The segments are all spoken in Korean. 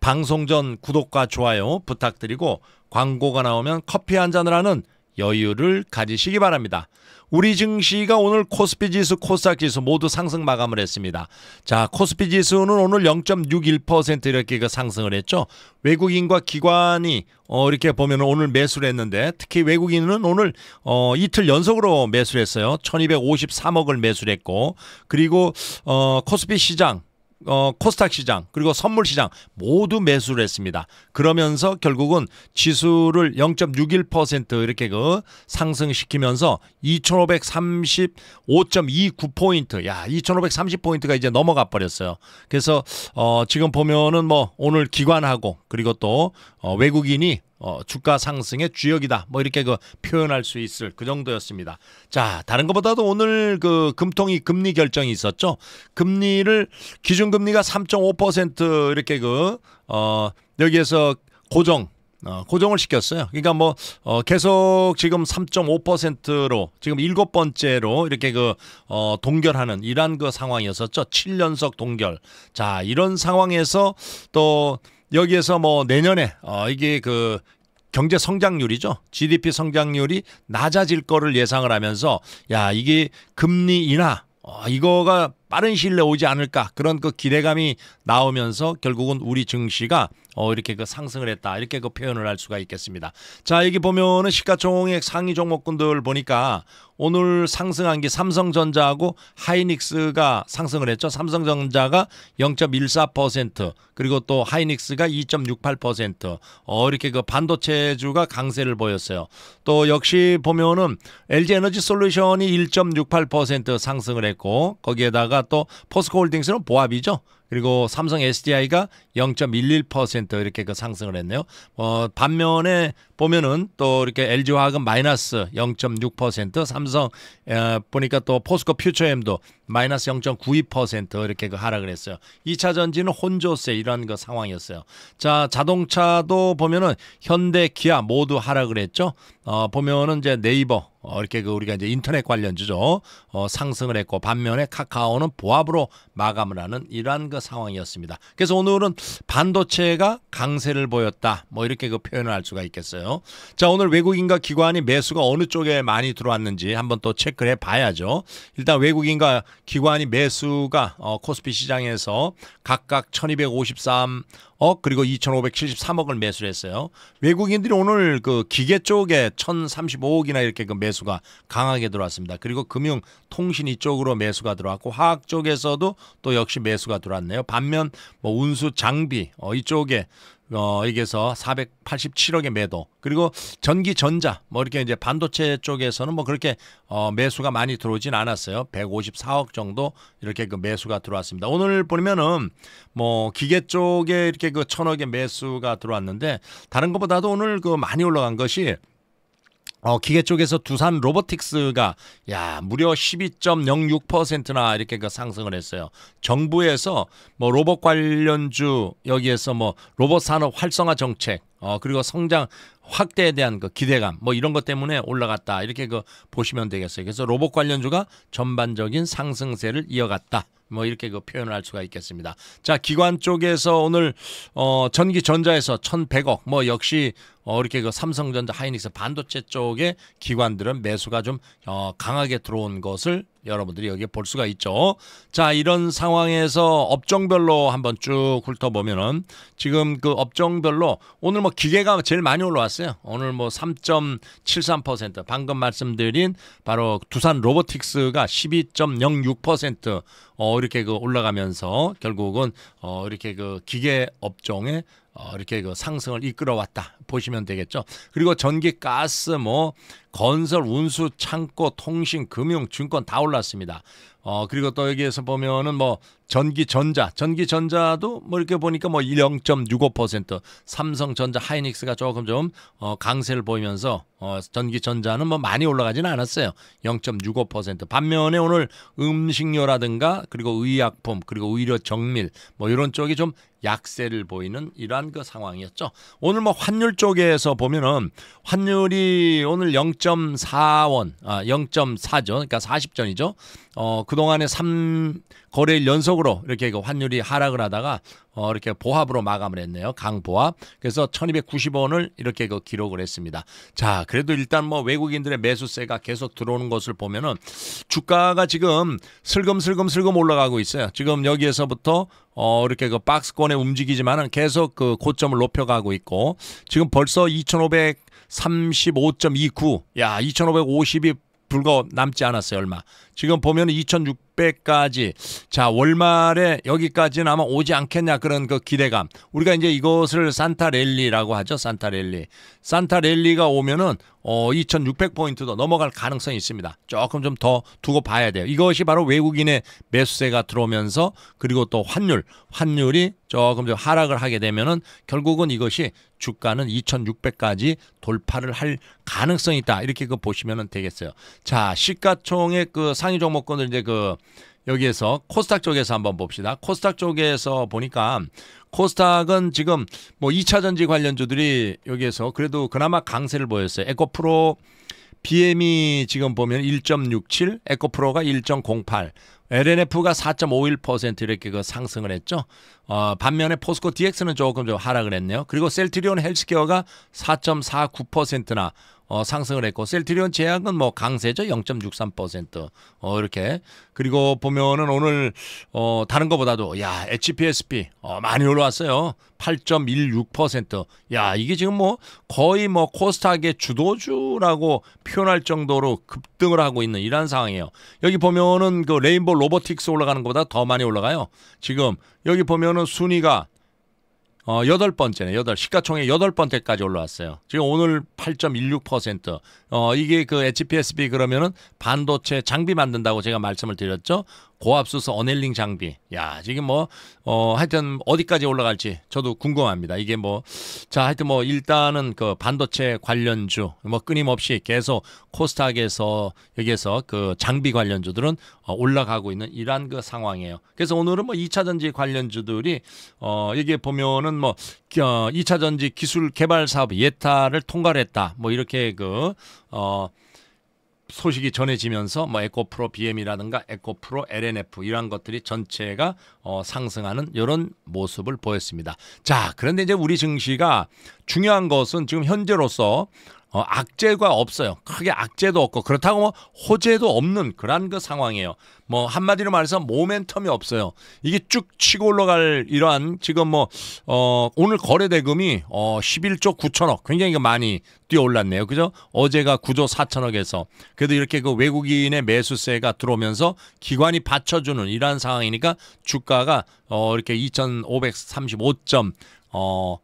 방송 전 구독과 좋아요 부탁드리고 광고가 나오면 커피 한 잔을 하는 여유를 가지시기 바랍니다. 우리 증시가 오늘 코스피 지수, 코스닥 지수 모두 상승 마감을 했습니다. 자, 코스피 지수는 오늘 0.61% 이렇게 그 상승을 했죠. 외국인과 기관이 어, 이렇게 보면 오늘 매수를 했는데 특히 외국인은 오늘 어, 이틀 연속으로 매수를 했어요. 1253억을 매수를 했고 그리고 어, 코스피 시장 어, 코스닥 시장 그리고 선물 시장 모두 매수를 했습니다. 그러면서 결국은 지수를 0.61% 이렇게 그 상승시키면서 2,535.29 포인트, 야2,530 포인트가 이제 넘어가 버렸어요. 그래서 어, 지금 보면은 뭐 오늘 기관하고 그리고 또 어, 외국인이 어, 주가 상승의 주역이다. 뭐 이렇게 그 표현할 수 있을 그 정도였습니다. 자, 다른 것보다도 오늘 그 금통위 금리 결정이 있었죠. 금리를 기준 금리가 3.5% 이렇게 그 어, 여기에서 고정 어, 고정을 시켰어요. 그러니까 뭐 어, 계속 지금 3.5%로 지금 일곱 번째로 이렇게 그 어, 동결하는 이런그 상황이었었죠. 7연속 동결. 자, 이런 상황에서 또 여기에서 뭐 내년에 어 이게 그 경제 성장률이죠. GDP 성장률이 낮아질 거를 예상을 하면서 야, 이게 금리 인하 어, 이거가 빠른 시일 내에 오지 않을까 그런 그 기대감이 나오면서 결국은 우리 증시가 어, 이렇게 그 상승을 했다 이렇게 그 표현을 할 수가 있겠습니다. 자 여기 보면은 시가총액 상위 종목군들 보니까 오늘 상승한 게 삼성전자하고 하이닉스가 상승을 했죠. 삼성전자가 0.14% 그리고 또 하이닉스가 2.68% 어, 이렇게 그 반도체주가 강세를 보였어요. 또 역시 보면은 LG 에너지 솔루션이 1.68% 상승을 했고 거기에다가 또 포스코홀딩스는 보합이죠. 그리고 삼성 SDI가 0.11% 이렇게 그 상승을 했네요. 어, 반면에 보면은 또 이렇게 LG화학은 마이너스 0.6%, 삼성 에, 어, 보니까 또 포스코 퓨처엠도 마이너스 0.92% 이렇게 그 하락을 했어요. 2차 전지는 혼조세 이런 그 상황이었어요. 자, 자동차도 보면은 현대, 기아 모두 하락을 했죠. 어, 보면은 이제 네이버 어, 이렇게 그 우리가 이제 인터넷 관련주죠 어, 상승을 했고 반면에 카카오는 보합으로 마감을 하는 이러한 그 상황이었습니다. 그래서 오늘은 반도체가 강세를 보였다. 뭐 이렇게 그 표현을 할 수가 있겠어요. 자 오늘 외국인과 기관이 매수가 어느 쪽에 많이 들어왔는지 한번 또 체크를 해봐야죠. 일단 외국인과 기관이 매수가 어, 코스피 시장에서 각각 1253억 그리고 2,573억을 매수를 했어요. 외국인들이 오늘 그 기계 쪽에 1,035억이나 이렇게 그 매수가 강하게 들어왔습니다. 그리고 금융 통신 이쪽으로 매수가 들어왔고 화학 쪽에서도 또 역시 매수가 들어왔네요. 반면 뭐 운수 장비 어 이쪽에 어, 여기에서 487억의 매도 그리고 전기전자 뭐 이렇게 이제 반도체 쪽에서는 뭐 그렇게 어, 매수가 많이 들어오진 않았어요. 154억 정도 이렇게 그 매수가 들어왔습니다. 오늘 보면은 뭐 기계 쪽에 이렇게 그 천억의 매수가 들어왔는데 다른 것보다도 오늘 그 많이 올라간 것이 어, 기계 쪽에서 두산 로보틱스가 야 무려 12.06%나 이렇게 그 상승을 했어요. 정부에서 뭐 로봇 관련주 여기에서 뭐 로봇 산업 활성화 정책 어, 그리고 성장 확대에 대한 그 기대감 뭐 이런 것 때문에 올라갔다 이렇게 그 보시면 되겠어요. 그래서 로봇 관련주가 전반적인 상승세를 이어갔다. 뭐 이렇게 그 표현을 할 수가 있겠습니다. 자, 기관 쪽에서 오늘 어 전기 전자에서 1,100억 뭐 역시 어 이렇게 그 삼성전자 하이닉스 반도체 쪽에 기관들은 매수가 좀어 강하게 들어온 것을 여러분들이 여기 볼 수가 있죠. 자, 이런 상황에서 업종별로 한번 쭉 훑어보면은 지금 그 업종별로 오늘 뭐 기계가 제일 많이 올라왔어요. 오늘 뭐 3.73% 방금 말씀드린 바로 두산 로보틱스가 12.06% 어, 이렇게 그 올라가면서 결국은 어, 이렇게 그 기계 업종에 어, 이렇게 그 상승을 이끌어왔다 보시면 되겠죠. 그리고 전기, 가스, 뭐 건설, 운수, 창고, 통신, 금융, 증권 다 올랐습니다. 어 그리고 또 여기에서 보면은 뭐 전기 전자, 전기 전자도 뭐 이렇게 보니까 뭐 0.65%, 삼성전자, 하이닉스가 조금 좀 어, 강세를 보이면서 어 전기 전자는 뭐 많이 올라가지는 않았어요. 0.65%. 반면에 오늘 음식료라든가 그리고 의약품, 그리고 의료 정밀 뭐 이런 쪽이 좀 약세를 보이는 이러한 그 상황이었죠. 오늘 뭐 환율 쪽에서 보면은 환율이 오늘 0.4원, 아 0.4죠. 그러니까 40전이죠. 어 그동안에 3 거래일 연속으로 이렇게 그 환율이 하락을 하다가 어, 이렇게 보합으로 마감을 했네요. 강보합. 그래서 1290원을 이렇게 그 기록을 했습니다. 자, 그래도 일단 뭐 외국인들의 매수세가 계속 들어오는 것을 보면은 주가가 지금 슬금슬금슬금 올라가고 있어요. 지금 여기에서부터 어, 이렇게 그 박스권에 움직이지만은 계속 그 고점을 높여가고 있고 지금 벌써 2535.29. 야, 2550이 불거 남지 않았어요. 얼마. 지금 보면 2,600까지 자 월말에 여기까지는 아마 오지 않겠냐 그런 그 기대감. 우리가 이제 이것을 산타 랠리라고 하죠. 산타 랠리. 산타 랠리가 오면은 어2,600 포인트도 넘어갈 가능성이 있습니다. 조금 좀 더 두고 봐야 돼요. 이것이 바로 외국인의 매수세가 들어오면서 그리고 또 환율, 환율이 조금 좀 하락을 하게 되면은 결국은 이것이 주가는 2,600까지 돌파를 할 가능성이 있다. 이렇게 그 보시면 되겠어요. 자 시가총액 그 상. 상위 종목권을 이제 그 여기에서 코스닥 쪽에서 한번 봅시다. 코스닥 쪽에서 보니까 코스닥은 지금 뭐 2차전지 관련주들이 여기에서 그래도 그나마 강세를 보였어요. 에코프로 BM이 지금 보면 1.67, 에코프로가 1.08, LNF가 4.51% 이렇게 그 상승을 했죠. 어, 반면에 포스코 DX는 조금 좀 하락을 했네요. 그리고 셀트리온 헬스케어가 4.49%나 어, 상승을 했고 셀트리온 제약은 뭐 강세죠 0.63% 어, 이렇게 그리고 보면은 오늘 어, 다른 것보다도야 HPSP 어, 많이 올라왔어요 8.16%야 이게 지금 뭐 거의 뭐 코스닥의 주도주라고 표현할 정도로 급등을 하고 있는 이러한 상황이에요 여기 보면은 그 레인보 로보틱스 올라가는 것보다 더 많이 올라가요 지금 여기 보면은 순위가 어, 여덟 번째네, 여덟. 시가총액 여덟 번째까지 올라왔어요. 지금 오늘 8.16%. 어, 이게 그 HPSB 그러면은 반도체 장비 만든다고 제가 말씀을 드렸죠. 고압수소 어넬링 장비. 야, 지금 뭐, 어, 하여튼 어디까지 올라갈지 저도 궁금합니다. 이게 뭐, 자, 하여튼 뭐, 일단은 그 반도체 관련주, 뭐 끊임없이 계속 코스닥에서 여기에서 그 장비 관련주들은 어, 올라가고 있는 이러한 그 상황이에요. 그래서 오늘은 뭐 2차 전지 관련주들이, 어, 여기에 보면은 뭐, 어, 2차 전지 기술 개발 사업 예타를 통과를 했다. 뭐 이렇게 그, 어, 소식이 전해지면서 뭐 에코프로 BM이라든가 에코프로 LNF 이런 것들이 전체가 어, 상승하는 이런 모습을 보였습니다. 자, 그런데 이제 우리 증시가 중요한 것은 지금 현재로서 어, 악재가 없어요. 크게 악재도 없고 그렇다고 뭐 호재도 없는 그런 그 상황이에요. 뭐 한마디로 말해서 모멘텀이 없어요. 이게 쭉 치고 올라갈 이러한 지금 뭐 어, 오늘 거래 대금이 어, 11조 9천억 굉장히 그 많이 뛰어 올랐네요. 그죠? 어제가 9조 4천억에서 그래도 이렇게 그 외국인의 매수세가 들어오면서 기관이 받쳐주는 이러한 상황이니까 주가가 어, 이렇게 2,535점 어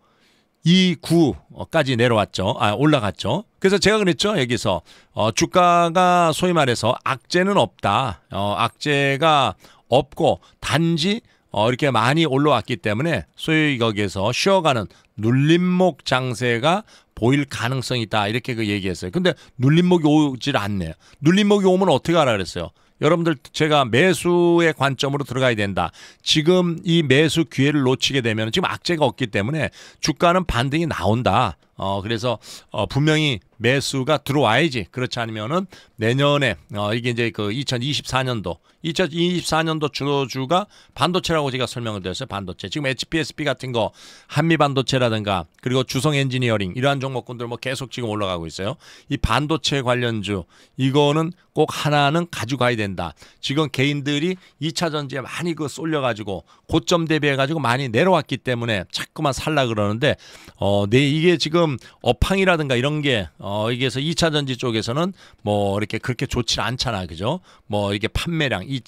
2구까지 내려왔죠. 아, 올라갔죠. 그래서 제가 그랬죠. 여기서 어, 주가가 소위 말해서 악재는 없다. 어, 악재가 없고 단지 어, 이렇게 많이 올라왔기 때문에 소위 거기에서 쉬어가는 눌림목 장세가 보일 가능성이 있다 이렇게 그 얘기했어요. 근데 눌림목이 오질 않네요. 눌림목이 오면 어떻게 하라 그랬어요. 여러분들 제가 매수의 관점으로 들어가야 된다. 지금 이 매수 기회를 놓치게 되면 지금 악재가 없기 때문에 주가는 반등이 나온다. 어, 그래서 어, 분명히 매수가 들어와야지. 그렇지 않으면은 내년에 어, 이게 이제 그 2024년도 2024년도 주주가 반도체라고 제가 설명을 드렸어요. 반도체. 지금 HPSB 같은 거 한미 반도체라든가 그리고 주성 엔지니어링 이러한 종목군들 뭐 계속 지금 올라가고 있어요. 이 반도체 관련주 이거는 꼭 하나는 가져 가야 된다. 지금 개인들이 2차 전지에 많이 그 쏠려 가지고 고점 대비해 가지고 많이 내려왔기 때문에 자꾸만 살라 그러는데 어, 내 네, 이게 지금 지금 어팡이라든가 이런 게 어, 이게 서 2차 전지 쪽에서는 뭐 이렇게 그렇게 좋지 않잖아. 그죠? 뭐 이게 판매량 이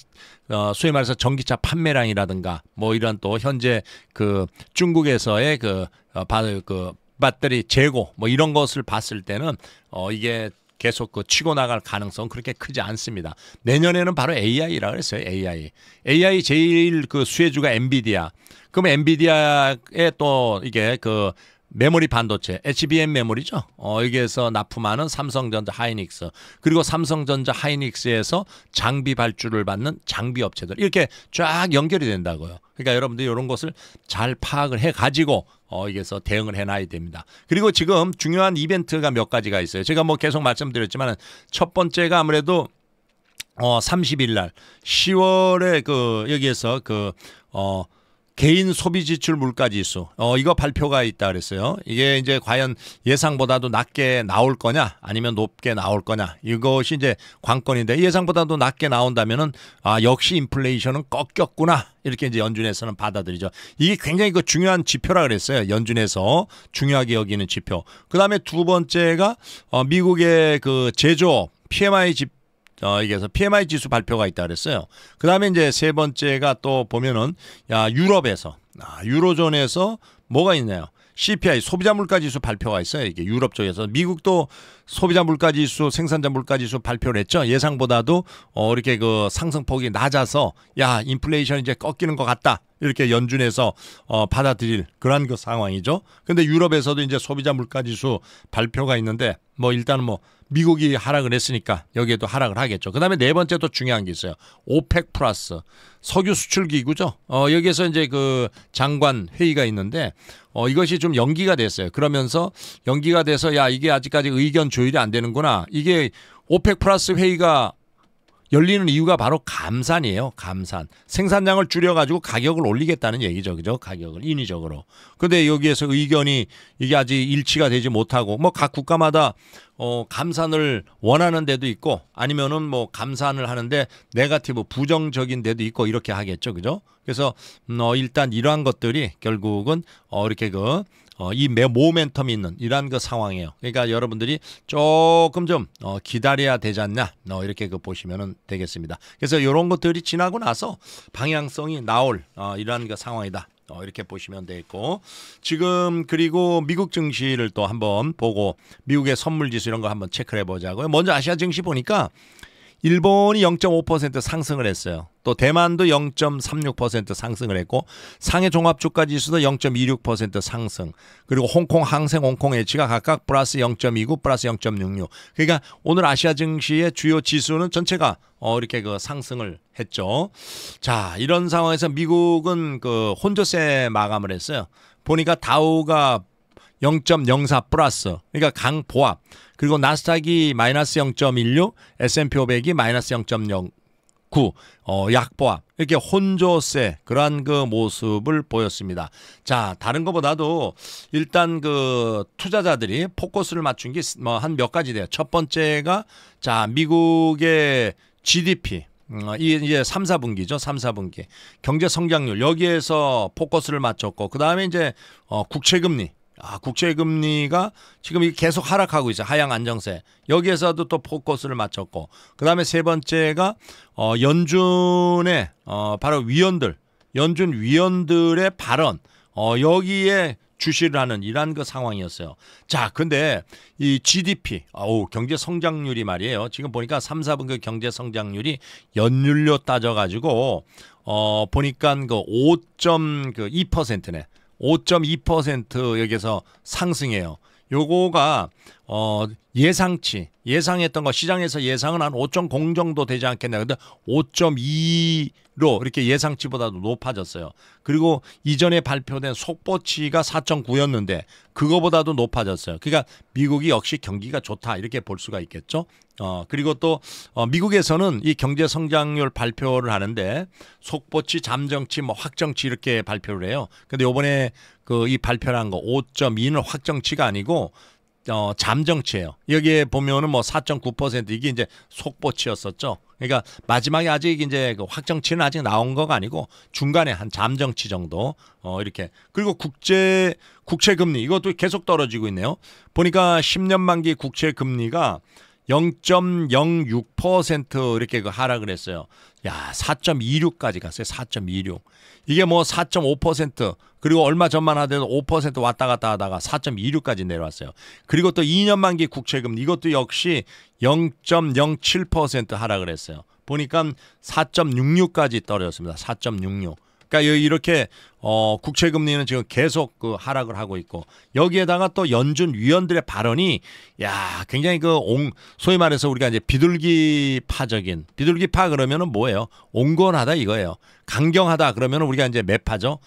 어, 소위 말해서 전기차 판매량이라든가 뭐 이런 또 현재 그 중국에서의 그 어, 바, 그 배터리 재고 뭐 이런 것을 봤을 때는 어 이게 계속 그 치고 나갈 가능성 그렇게 크지 않습니다. 내년에는 바로 AI라 그랬어요. AI. AI 제일 그 수혜주가 엔비디아. 그럼 엔비디아에 또 이게 그 메모리 반도체, HBM 메모리죠. 어, 여기에서 납품하는 삼성전자 하이닉스, 그리고 삼성전자 하이닉스에서 장비 발주를 받는 장비 업체들. 이렇게 쫙 연결이 된다고요. 그러니까 여러분들이 이런 것을 잘 파악을 해가지고 어, 여기서 대응을 해놔야 됩니다. 그리고 지금 중요한 이벤트가 몇 가지가 있어요. 제가 뭐 계속 말씀드렸지만 첫 번째가 아무래도 어, 30일 날 10월에 그 여기에서 그 어, 개인 소비 지출 물가지 수. 어, 이거 발표가 있다 그랬어요. 이게 이제 과연 예상보다도 낮게 나올 거냐 아니면 높게 나올 거냐 이것이 이제 관건인데 예상보다도 낮게 나온다면은 아, 역시 인플레이션은 꺾였구나. 이렇게 이제 연준에서는 받아들이죠. 이게 굉장히 그 중요한 지표라 그랬어요. 연준에서 중요하게 여기는 지표. 그다음에 두 번째가 어, 미국의 그 제조업 PMI 지표. 어, 이게 서 PMI 지수 발표가 있다 그랬어요. 그 다음에 이제 세 번째가 또 보면은 야 유럽에서 아, 유로존에서 뭐가 있나요? CPI 소비자 물가 지수 발표가 있어요. 이게 유럽 쪽에서 미국도 소비자 물가 지수, 생산자 물가 지수 발표를 했죠. 예상보다도 어 이렇게 그 상승폭이 낮아서 야, 인플레이션 이제 꺾이는 것 같다. 이렇게 연준에서 어 받아들일 그런 그 상황이죠. 근데 유럽에서도 이제 소비자 물가 지수 발표가 있는데 뭐 일단은 뭐 미국이 하락을 했으니까 여기에도 하락을 하겠죠. 그 다음에 네 번째 또 중요한 게 있어요. 오펙 플러스 석유 수출 기구죠. 어, 여기에서 이제 그 장관 회의가 있는데 어, 이것이 좀 연기가 됐어요. 그러면서 연기가 돼서 야 이게 아직까지 의견 조율이 안 되는구나. 이게 오펙 플러스 회의가 열리는 이유가 바로 감산이에요. 감산. 생산량을 줄여가지고 가격을 올리겠다는 얘기죠. 그죠? 가격을 인위적으로. 근데 여기에서 의견이 이게 아직 일치가 되지 못하고 뭐 각 국가마다 어, 감산을 원하는 데도 있고 아니면은 뭐 감산을 하는데 네가티브 부정적인 데도 있고 이렇게 하겠죠. 그죠? 그래서 음, 어, 일단 이러한 것들이 결국은 어, 이렇게 그 어, 이 모멘텀이 있는 이러한 그 상황이에요. 그러니까 여러분들이 조금 좀 어, 기다려야 되지 않냐 어, 이렇게 그 보시면 되겠습니다. 그래서 이런 것들이 지나고 나서 방향성이 나올 어, 이러한 그 상황이다. 어, 이렇게 보시면 되겠고 지금 그리고 미국 증시를 또 한번 보고 미국의 선물 지수 이런 거 한번 체크를 해보자고요. 먼저 아시아 증시 보니까 일본이 0.5% 상승을 했어요. 또 대만도 0.36% 상승을 했고 상해 종합주가 지수도 0.26% 상승. 그리고 홍콩 항생 홍콩 H가 각각 플러스 0.29 플러스 0.66. 그러니까 오늘 아시아 증시의 주요 지수는 전체가 어 이렇게 그 상승을 했죠. 자, 이런 상황에서 미국은 그 혼조세 마감을 했어요. 보니까 다우가 0.04 플러스. 그러니까 강 보합. 그리고 나스닥이 마이너스 0.16, S&P 500이 마이너스 0.09, 어, 약보합 이렇게 혼조세 그러한 그 모습을 보였습니다. 자 다른 것보다도 일단 그 투자자들이 포커스를 맞춘 게 뭐 한 몇 가지 돼요. 첫 번째가 자 미국의 GDP 음, 이 이제 3, 4분기죠. 3, 4분기. 경제 성장률 여기에서 포커스를 맞췄고 그다음에 이제 어 국채 금리 아, 국제 금리가 지금 계속 하락하고 있어 요 하향 안정세. 여기에서도 또 포커스를 맞췄고 그다음에 세 번째가 어 연준의 어 바로 위원들 연준 위원들의 발언 어 여기에 주시를 하는 이러그 상황이었어요. 자, 근데 이 GDP, 어우, 아, 경제 성장률이 말이에요. 지금 보니까 3, 4분기 경제 성장률이 연율로 따져가지고, 어, 보니까 그 5.2%네. 5.2% 여기서 에 상승해요. 요거가 어 예상치 예상했던 거 시장에서 예상은 한 5.0 정도 되지 않겠냐 근데 5.2로 이렇게 예상치보다도 높아졌어요. 그리고 이전에 발표된 속보치가 4.9였는데 그거보다도 높아졌어요. 그러니까 미국이 역시 경기가 좋다 이렇게 볼 수가 있겠죠. 어 그리고 또 어, 미국에서는 이 경제 성장률 발표를 하는데 속보치, 잠정치, 뭐 확정치 이렇게 발표를 해요. 근데 요번에 그이 발표한 거 5.2는 확정치가 아니고 어, 잠정치예요. 여기에 보면은 뭐 4.9% 이게 이제 속보치였었죠. 그러니까 마지막에 아직 이제 그 확정치는 아직 나온 거가 아니고 중간에 한 잠정치 정도 어, 이렇게 그리고 국제 국채 금리 이것도 계속 떨어지고 있네요. 보니까 10년 만기 국채 금리가 0.06% 이렇게 그 하락을 했어요. 야, 4.26까지 갔어요. 4.26. 이게 뭐 4.5% 그리고 얼마 전만 하더라도 5% 왔다 갔다 하다가 4.26까지 내려왔어요. 그리고 또 2년 만기 국채금 이것도 역시 0.07% 하락을 했어요. 보니까 4.66까지 떨어졌습니다. 4.66. 그러니까 이렇게 어, 국채 금리는 지금 계속 그 하락을 하고 있고 여기에다가 또 연준 위원들의 발언이 야 굉장히 그 옹 소위 말해서 우리가 이제 비둘기파적인 비둘기파 그러면은 뭐예요? 온건하다 이거예요. 강경하다 그러면은 우리가 이제 매파죠.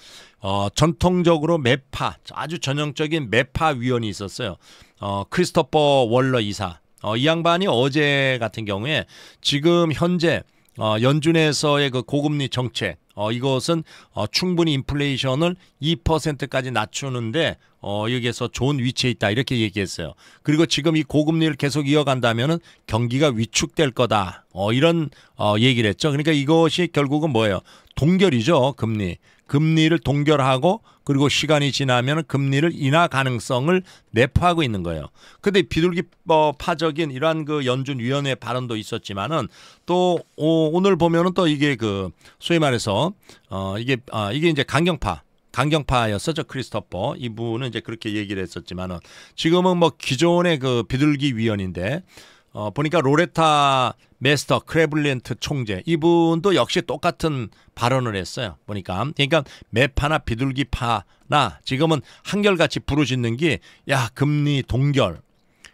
어, 전통적으로 매파 아주 전형적인 매파 위원이 있었어요. 어, 크리스토퍼 월러 이사. 어, 이 양반이 어제 같은 경우에 지금 현재 어, 연준에서의 그 고금리 정책 어, 이것은 어, 충분히 인플레이션을 2%까지 낮추는데 어, 여기에서 좋은 위치에 있다 이렇게 얘기했어요. 그리고 지금 이 고금리를 계속 이어간다면 경기가 위축될 거다. 어, 이런 어, 얘기를 했죠. 그러니까 이것이 결국은 뭐예요? 동결이죠 금리 금리를 동결하고 그리고 시간이 지나면 금리를 인하 가능성을 내포하고 있는 거예요. 근데 비둘기파적인 어, 이러한 그 연준 위원회 발언도 있었지만은 또 오, 늘 보면은 또 이게 그 소위 말해서 어 이게 아 이게 이제 강경파 강경파였었죠 크리스토퍼 이분은 이제 그렇게 얘기를 했었지만은 지금은 뭐 기존의 그 비둘기 위원인데 어, 보니까 로레타 메스터 크레블렌트 총재 이분도 역시 똑같은 발언을 했어요. 보니까 그러니까 매파나 비둘기파나 지금은 한결같이 부르짖는 게 야 금리 동결,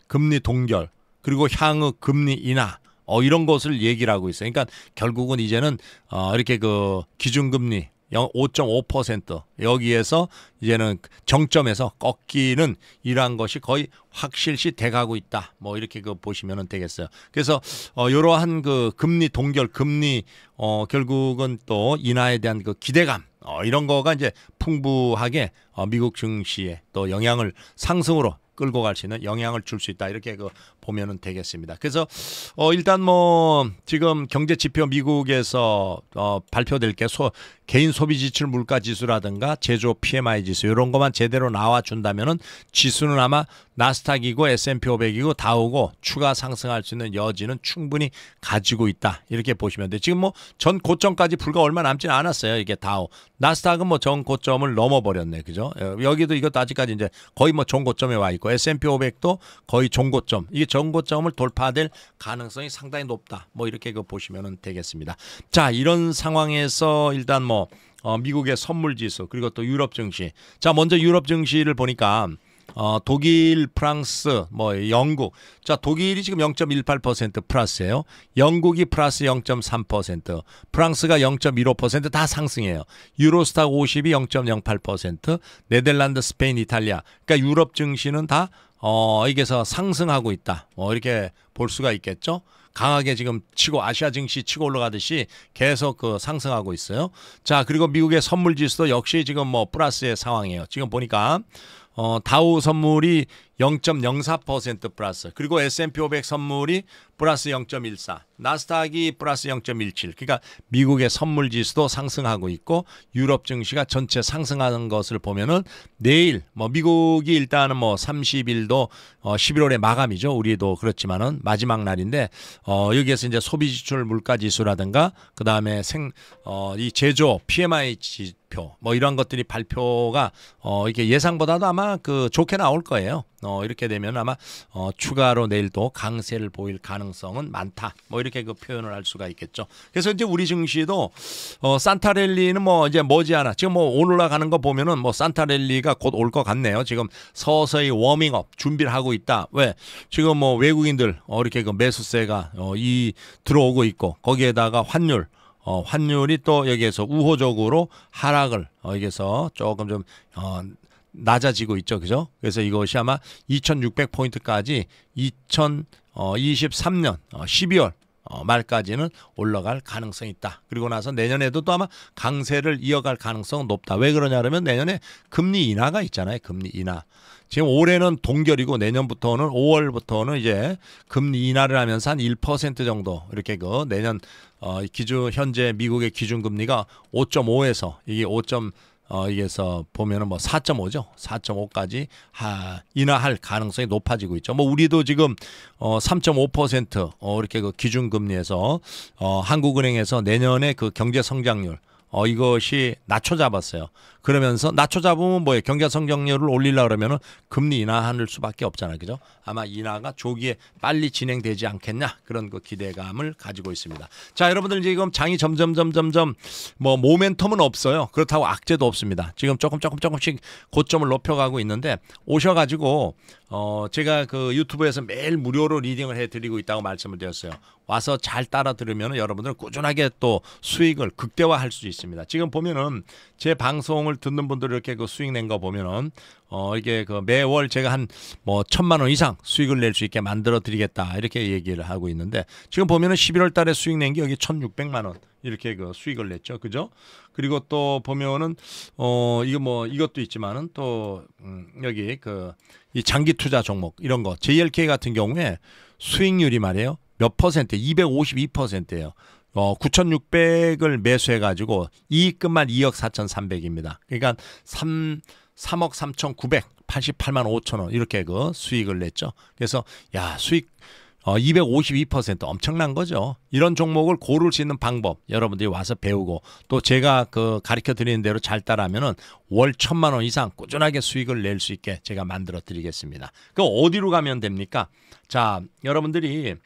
금리 동결 그리고 향후 금리 인하 어 이런 것을 얘기를 하고 있어요. 그러니까 결국은 이제는 어 이렇게 그 기준금리 5.5% 여기에서 이제는 정점에서 꺾이는 이러한 것이 거의 확실시 돼가고 있다. 뭐 이렇게 그 보시면 되겠어요. 그래서 어 이러한 그 금리 동결, 금리 어 결국은 또 인하에 대한 그 기대감 어 이런 거가 이제 풍부하게 어 미국 증시에 또 영향을 상승으로 끌고 갈 수 있는 영향을 줄 수 있다 이렇게 그 보면은 되겠습니다. 그래서 어 일단 뭐 지금 경제 지표 미국에서 어 발표될 게 소, 개인 소비 지출 물가 지수라든가 제조 PMI 지수 이런 것만 제대로 나와 준다면은 지수는 아마 나스닥이고 S&P 500이고 다우고 추가 상승할 수 있는 여지는 충분히 가지고 있다. 이렇게 보시면 돼. 지금 뭐 전 고점까지 불과 얼마 남진 않았어요. 이게 다우. 나스닥은 뭐 전 고점을 넘어 버렸네. 그죠? 예, 여기도 이것도 아직까지 이제 거의 뭐전 고점에 와 있고 S&P 500도 거의 종 고점. 이게 전고점을 돌파될 가능성이 상당히 높다. 뭐 이렇게 그 보시면 되겠습니다. 자, 이런 상황에서 일단 뭐 어, 미국의 선물 지수 그리고 또 유럽 증시. 자, 먼저 유럽 증시를 보니까 어, 독일, 프랑스, 뭐 영국. 자, 독일이 지금 0.18% 플러스예요. 영국이 플러스 0.3%, 프랑스가 0.15%다 상승해요. 유로스타 50이 0.08%, 네덜란드, 스페인, 이탈리아. 그러니까 유럽 증시는 다 어, 이게서 상승하고 있다. 뭐 이렇게 볼 수가 있겠죠. 강하게 지금 치고 아시아 증시 치고 올라가듯이 계속 그 상승하고 있어요. 자, 그리고 미국의 선물 지수도 역시 지금 뭐 플러스의 상황이에요. 지금 보니까 어, 다우 선물이 0.04% 플러스. 그리고 S&P 500 선물이 플러스 0.14, 나스닥이 플러스 0.17. 그러니까 미국의 선물 지수도 상승하고 있고 유럽 증시가 전체 상승하는 것을 보면은 내일 뭐 미국이 일단은 뭐 30일도 어1 1월의 마감이죠. 우리도 그렇지만은 마지막 날인데 어 여기에서 이제 소비 지출 물가 지수라든가 그다음에 생 어 이 제조 PMI 지표 뭐 이런 것들이 발표가 어 이렇게 예상보다도 아마 그 좋게 나올 거예요. 어 이렇게 되면 아마 어 추가로 내일 도 강세를 보일 가능 성 가능성은 많다. 뭐 이렇게 그 표현을 할 수가 있겠죠. 그래서 이제 우리 증시도 어 산타랠리는 뭐 이제 뭐지않아 지금 뭐 올라가는 거 보면은 뭐 산타랠리가 곧 올 것 같네요. 지금 서서히 워밍업 준비를 하고 있다. 왜 지금 뭐 외국인들 어 이렇게 그 매수세가 어이 들어오고 있고 거기에다가 환율 어, 환율이 또 여기에서 우호적으로 하락을 어, 여기서 조금 좀 어, 낮아지고 있죠. 그죠? 그래서 이것이 아마 2600포인트까지 2000 어, 23년 어, 12월 어, 말까지는 올라갈 가능성이 있다. 그리고 나서 내년에도 또 아마 강세를 이어갈 가능성은 높다. 왜 그러냐 하면 내년에 금리 인하가 있잖아요. 금리 인하. 지금 올해는 동결이고 내년부터는 5월부터는 이제 금리 인하를 하면서 한 1% 정도 이렇게 그 내년 어, 기준 현재 미국의 기준 금리가 5.5에서 이게 5. 어, 여기서 보면은 뭐 4.5죠. 4.5까지 하, 인하할 가능성이 높아지고 있죠. 뭐 우리도 지금 어, 3.5% 어, 이렇게 그 기준금리에서 어, 한국은행에서 내년에 그 경제 성장률 어, 이것이 낮춰 잡았어요. 그러면서 낮춰 잡으면 뭐예요? 경제 성장률을 올리려 그러면은 금리 인하할 수밖에 없잖아요. 그죠? 아마 인하가 조기에 빨리 진행되지 않겠냐 그런 그 기대감을 가지고 있습니다. 자, 여러분들 지금 장이 점점 점점 점 뭐 모멘텀은 없어요. 그렇다고 악재도 없습니다. 지금 조금 조금 조금씩 고점을 높여 가고 있는데 오셔 가지고 어, 제가 그 유튜브에서 매일 무료로 리딩을 해 드리고 있다고 말씀을 드렸어요. 와서 잘 따라 들으면 여러분들은 꾸준하게 또 수익을 극대화할 수 있습니다. 지금 보면은 제 방송을 듣는 분들 이렇게 그 수익 낸 거 보면은 어 이게 그 매월 제가 한뭐 천만 원 이상 수익을 낼 수 있게 만들어 드리겠다 이렇게 얘기를 하고 있는데 지금 보면은 11월 달에 수익 낸 게 여기 1,600만 원 이렇게 그 수익을 냈죠. 그죠? 그리고 또 보면은 어 이거 뭐 이것도 있지만은 또 음, 여기 그이 장기 투자 종목 이런 거 JLK 같은 경우에 수익률이 말이에요. 몇 퍼센트 252%예요. 어, 9,600을 매수해 가지고 이익금만 2억 4,300입니다. 그러니까 3 3억 3,988만 5천 원 이렇게 그 수익을 냈죠. 그래서 야, 수익 어, 252% 엄청난 거죠. 이런 종목을 고를 수 있는 방법 여러분들이 와서 배우고 또 제가 그 가르쳐 드리는 대로 잘 따라하면은 월 천만 원 이상 꾸준하게 수익을 낼 수 있게 제가 만들어 드리겠습니다. 그 어디로 가면 됩니까? 자, 여러분들이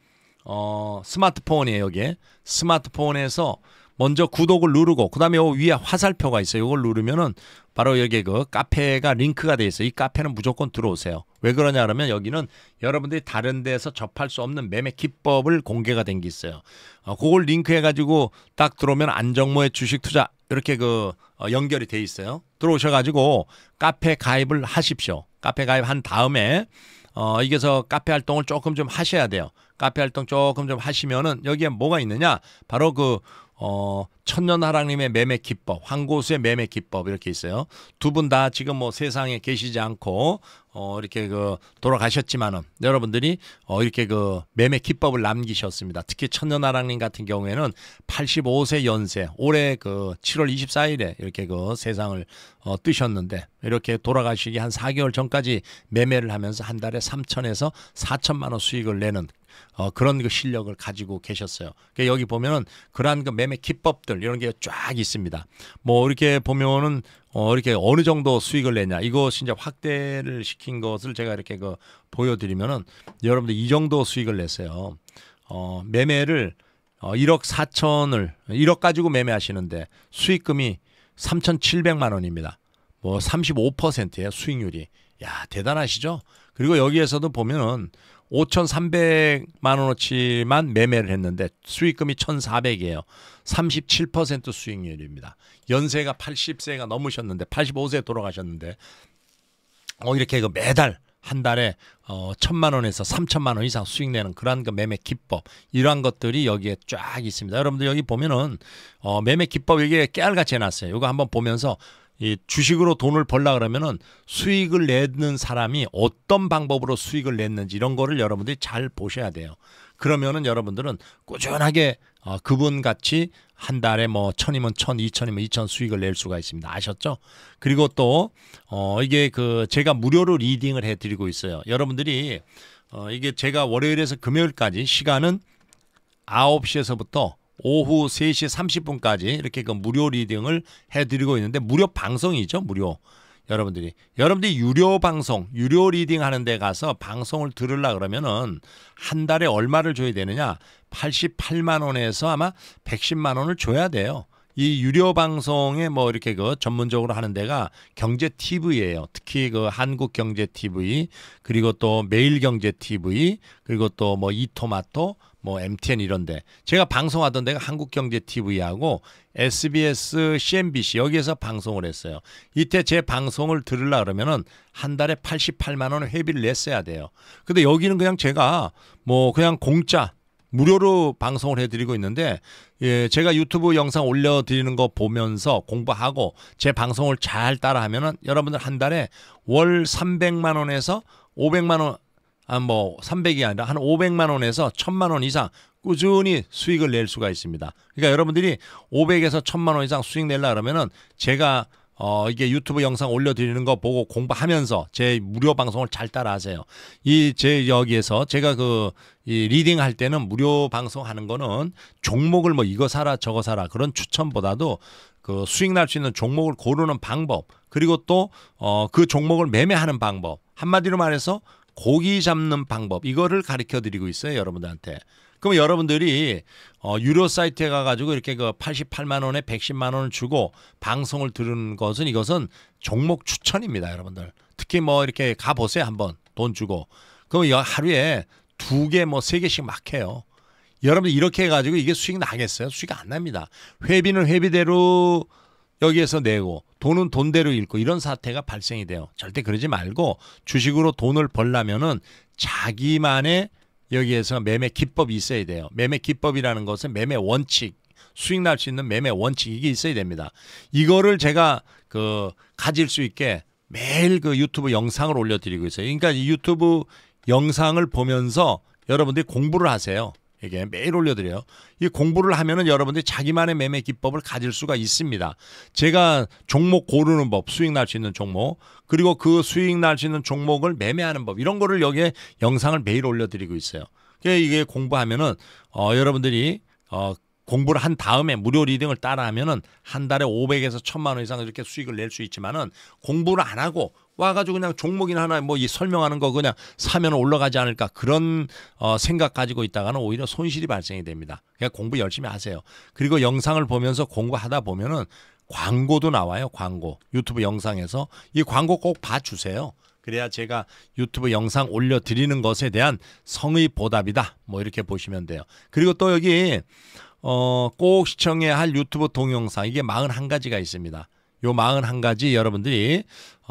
어, 스마트폰이에요, 여기에. 스마트폰에서 먼저 구독을 누르고 그다음에 위에 화살표가 있어요. 이걸 누르면은 바로 여기 그 카페가 링크가 돼 있어요. 이 카페는 무조건 들어오세요. 왜 그러냐 그러면 여기는 여러분들이 다른 데서 접할 수 없는 매매 기법을 공개가 된 게 있어요. 어, 그걸 링크해 가지고 딱 들어오면 안정모의 주식 투자 이렇게 그 어, 연결이 돼 있어요. 들어오셔 가지고 카페 가입을 하십시오. 카페 가입한 다음에 어, 여기서 카페 활동을 조금 좀 하셔야 돼요. 카페 활동 조금 좀 하시면은 여기에 뭐가 있느냐? 바로 그 어, 천년하랑님의 매매 기법, 황고수의 매매 기법 이렇게 있어요. 두 분 다 지금 뭐 세상에 계시지 않고 어, 이렇게 그 돌아가셨지만은 여러분들이 어, 이렇게 그 매매 기법을 남기셨습니다. 특히 천년하랑님 같은 경우에는 85세 연세, 올해 그 7월 24일에 이렇게 그 세상을 어, 뜨셨는데 이렇게 돌아가시기 한 4개월 전까지 매매를 하면서 한 달에 3천에서 4천만 원 수익을 내는 어, 그런 그 실력을 가지고 계셨어요. 그러니까 여기 보면은 그러한 그 매매 기법들 이런 게 쫙 있습니다. 뭐 이렇게 보면은 어, 이렇게 어느 정도 수익을 내냐. 이거 진짜 확대를 시킨 것을 제가 이렇게 그 보여드리면은 여러분들 이 정도 수익을 냈어요. 어, 매매를 어, 1억 4천을 1억 가지고 매매하시는데 수익금이 3,700만 원입니다. 뭐 35%예요, 수익률이. 야, 대단하시죠? 그리고 여기에서도 보면은 5,300만 원어치만 매매를 했는데 수익금이 1,400이에요. 37% 수익률입니다. 연세가 80세가 넘으셨는데 85세 돌아가셨는데 어 이렇게 그 매달 한 달에 어 천만 원에서 삼천만 원 이상 수익 내는 그러한 그 매매 기법 이러한 것들이 여기에 쫙 있습니다. 여러분들 여기 보면은 어 매매 기법 이게 깨알같이 해놨어요. 이거 한번 보면서 이 주식으로 돈을 벌라 그러면은 수익을 내는 사람이 어떤 방법으로 수익을 냈는지 이런 거를 여러분들이 잘 보셔야 돼요. 그러면은 여러분들은 꾸준하게 어, 그분 같이 한 달에 뭐 천이면 천, 이천이면 이천 수익을 낼 수가 있습니다. 아셨죠? 그리고 또, 어, 이게 그 제가 무료로 리딩을 해드리고 있어요. 여러분들이, 어, 이게 제가 월요일에서 금요일까지 시간은 9 시에서부터 오후 3시 30분까지 이렇게 그 무료 리딩을 해드리고 있는데 무료 방송이죠 무료 여러분들이 여러분들이 유료 방송 유료 리딩 하는 데 가서 방송을 들으려 그러면은 한 달에 얼마를 줘야 되느냐 88만 원에서 아마 110만 원을 줘야 돼요 이 유료 방송에 뭐 이렇게 그 전문적으로 하는 데가 경제 TV예요. 특히 그 한국 경제 TV 그리고 또 매일 경제 TV 그리고 또 뭐 이토마토 뭐 MTN 이런데 제가 방송하던 데가 한국경제TV하고 SBS, CNBC 여기에서 방송을 했어요. 이때 제 방송을 들으려 그러면은 한 달에 88만 원 회비를 냈어야 돼요. 근데 여기는 그냥 제가 뭐 그냥 공짜 무료로 방송을 해드리고 있는데 예, 제가 유튜브 영상 올려드리는 거 보면서 공부하고 제 방송을 잘 따라하면은 여러분들 한 달에 월 300만 원에서 500만 원뭐 300이 아니라 한 500만 원에서 1000만 원 이상 꾸준히 수익을 낼 수가 있습니다. 그러니까 여러분들이 500에서 1000만 원 이상 수익 낼라 그러면은 제가 어, 이게 유튜브 영상 올려드리는 거 보고 공부하면서 제 무료 방송을 잘 따라하세요. 이, 제, 여기에서 제가 그, 이 리딩 할 때는 무료 방송 하는 거는 종목을 뭐 이거 사라 저거 사라 그런 추천보다도 그 수익 날 수 있는 종목을 고르는 방법 그리고 또, 어, 그 종목을 매매하는 방법 한마디로 말해서 고기 잡는 방법 이거를 가르쳐 드리고 있어요 여러분들한테. 그럼 여러분들이 어, 유료 사이트에 가가지고 이렇게 그 88만 원에 110만 원을 주고 방송을 들은 것은 이것은 종목 추천입니다, 여러분들. 특히 뭐 이렇게 가 보세요 한번 돈 주고. 그럼 하루에 두 개 뭐 세 개씩 막 해요. 여러분들 이렇게 해가지고 이게 수익 나겠어요? 수익 안 납니다. 회비는 회비대로 여기에서 내고 돈은 돈대로 잃고 이런 사태가 발생이 돼요. 절대 그러지 말고 주식으로 돈을 벌라면은 자기만의 여기에서 매매 기법이 있어야 돼요. 매매 기법이라는 것은 매매 원칙, 수익 날 수 있는 매매 원칙 이 있어야 됩니다. 이거를 제가 그 가질 수 있게 매일 그 유튜브 영상을 올려드리고 있어요. 그러니까 이 유튜브 영상을 보면서 여러분들이 공부를 하세요. 에게 매일 올려드려요. 이 공부를 하면은 여러분들이 자기만의 매매 기법을 가질 수가 있습니다. 제가 종목 고르는 법, 수익 날 수 있는 종목, 그리고 그 수익 날 수 있는 종목을 매매하는 법 이런 거를 여기에 영상을 매일 올려드리고 있어요. 이게 공부하면은 어, 여러분들이 어, 공부를 한 다음에 무료 리딩을 따라 하면은 한 달에 500에서 1000만 원 이상 이렇게 수익을 낼 수 있지만은 공부를 안 하고 와가지고 그냥 종목이나 하나 뭐 이 설명하는 거 그냥 사면 올라가지 않을까 그런 어, 생각 가지고 있다가는 오히려 손실이 발생이 됩니다. 그냥 공부 열심히 하세요. 그리고 영상을 보면서 공부하다 보면은 광고도 나와요. 광고 유튜브 영상에서 이 광고 꼭 봐주세요. 그래야 제가 유튜브 영상 올려드리는 것에 대한 성의 보답이다. 뭐 이렇게 보시면 돼요. 그리고 또 여기 어, 꼭 시청해야 할 유튜브 동영상 이게 41가지가 있습니다. 요 41가지 여러분들이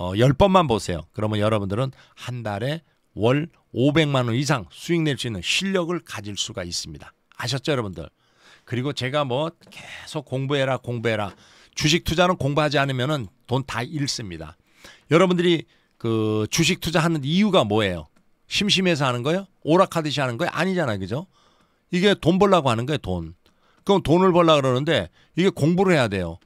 어, 10번만 보세요. 그러면 여러분들은 한 달에 월 500만 원 이상 수익 낼 수 있는 실력을 가질 수가 있습니다. 아셨죠, 여러분들? 그리고 제가 뭐 계속 공부해라, 공부해라. 주식 투자는 공부하지 않으면돈 다 잃습니다. 여러분들이 그 주식 투자하는 이유가 뭐예요? 심심해서 하는 거예요? 오락하듯이 하는 거예요? 아니잖아요. 그죠? 이게 돈 벌라고 하는 거예요, 돈. 그럼 돈을 벌라 그러는데 이게 공부를 해야 돼요.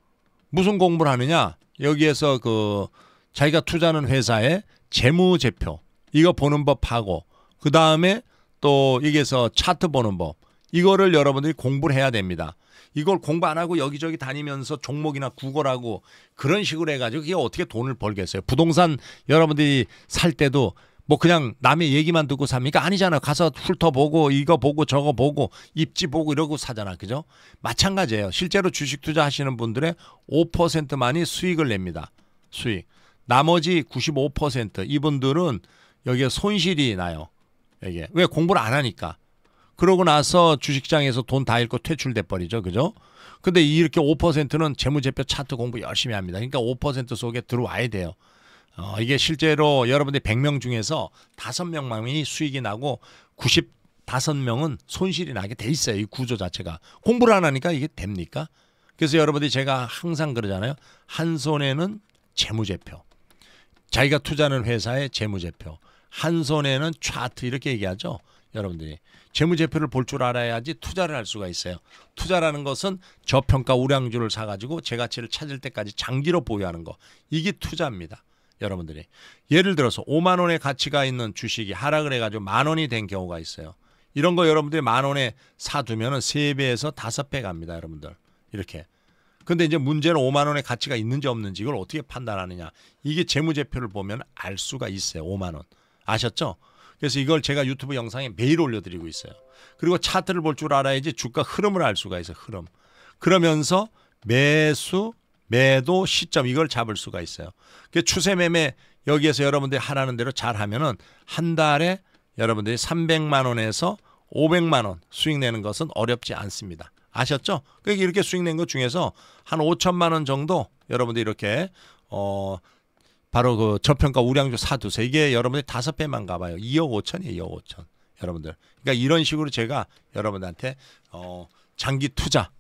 무슨 공부를 하느냐? 여기에서 그 자기가 투자하는 회사의 재무제표 이거 보는 법하고 그 다음에 또 여기에서 차트 보는 법 이거를 여러분들이 공부를 해야 됩니다. 이걸 공부 안 하고 여기저기 다니면서 종목이나 구걸하고 그런 식으로 해가지고 이게 어떻게 돈을 벌겠어요. 부동산 여러분들이 살 때도 뭐 그냥 남의 얘기만 듣고 삽니까? 아니잖아. 가서 훑어보고 이거 보고 저거 보고 입지 보고 이러고 사잖아. 그죠? 마찬가지예요. 실제로 주식 투자하시는 분들의 5%만이 수익을 냅니다. 수익. 나머지 95% 이분들은 여기에 손실이 나요. 이게 왜 공부를 안 하니까. 그러고 나서 주식장에서 돈 다 잃고 퇴출돼 버리죠. 그죠? 근데 이렇게 5%는 재무제표 차트 공부 열심히 합니다. 그러니까 5% 속에 들어와야 돼요. 어, 이게 실제로 여러분들 100명 중에서 5명만이 수익이 나고 95명은 손실이 나게 돼 있어요. 이 구조 자체가. 공부를 안 하니까 이게 됩니까? 그래서 여러분들이 제가 항상 그러잖아요. 한 손에는 재무제표, 자기가 투자하는 회사의 재무제표 한 손에는 차트 이렇게 얘기하죠. 여러분들이 재무제표를 볼 줄 알아야지 투자를 할 수가 있어요. 투자라는 것은 저평가 우량주를 사가지고 제 가치를 찾을 때까지 장기로 보유하는 거 이게 투자입니다. 여러분들이 예를 들어서 5만 원의 가치가 있는 주식이 하락을 해가지고 만 원이 된 경우가 있어요. 이런 거 여러분들이 만 원에 사두면은 3배에서 5배 갑니다. 여러분들 이렇게 근데 이제 문제는 5만 원의 가치가 있는지 없는지 이걸 어떻게 판단하느냐. 이게 재무제표를 보면 알 수가 있어요. 5만 원. 아셨죠? 그래서 이걸 제가 유튜브 영상에 매일 올려드리고 있어요. 그리고 차트를 볼 줄 알아야지 주가 흐름을 알 수가 있어요. 흐름. 그러면서 매수, 매도 시점 이걸 잡을 수가 있어요. 그 추세 매매 여기에서 여러분들이 하라는 대로 잘 하면은 한 달에 여러분들이 300만 원에서 500만 원 수익 내는 것은 어렵지 않습니다. 아셨죠? 그러니까 이렇게 수익 낸 것 중에서 한 5천만 원 정도 여러분들 이렇게 어 바로 그 저평가 우량주 사두세요. 이게 여러분들 다섯 배만 가봐요. 2억 5천이에요. 2억 5천. 여러분들. 그러니까 이런 식으로 제가 여러분들한테 어 장기 투자